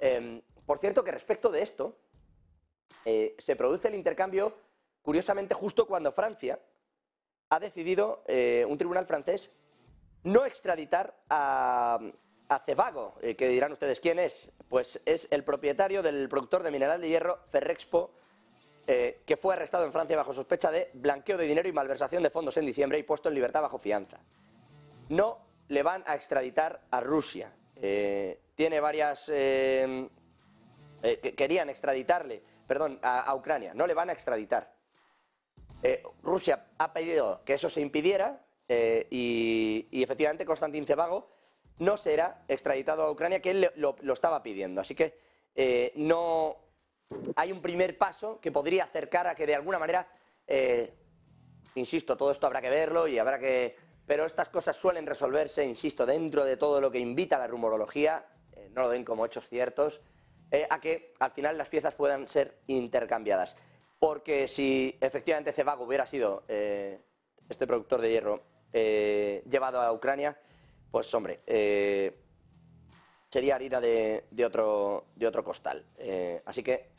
Em, por cierto, que respecto de esto, eh, se produce el intercambio, curiosamente, justo cuando Francia ha decidido, eh, un tribunal francés, no extraditar a, Cebago, eh, que dirán ustedes quién es. Pues es el propietario del productor de mineral de hierro Ferrexpo, que fue arrestado en Francia bajo sospecha de blanqueo de dinero y malversación de fondos en diciembre y puesto en libertad bajo fianza. No le van a extraditar a Rusia. Eh, tiene varias... Em, eh, querían extraditarle, perdón, a, Ucrania. No le van a extraditar. Eh, Rusia ha pedido que eso se impidiera y, efectivamente Konstantin Cebago no será extraditado a Ucrania, que él lo, estaba pidiendo. Así que no... Hay un primer paso que podría acercar a que de alguna manera... insisto, todo esto habrá que verlo y habrá que pero estas cosas suelen resolverse, insisto, dentro de todo lo que invita a la rumorología, eh, no lo den como hechos ciertos, eh, a que al final las piezas puedan ser intercambiadas. Porque si efectivamente Cebago hubiera sido eh, este productor de hierro llevado a Ucrania, pues hombre, sería harina de, otro, de otro costal. así que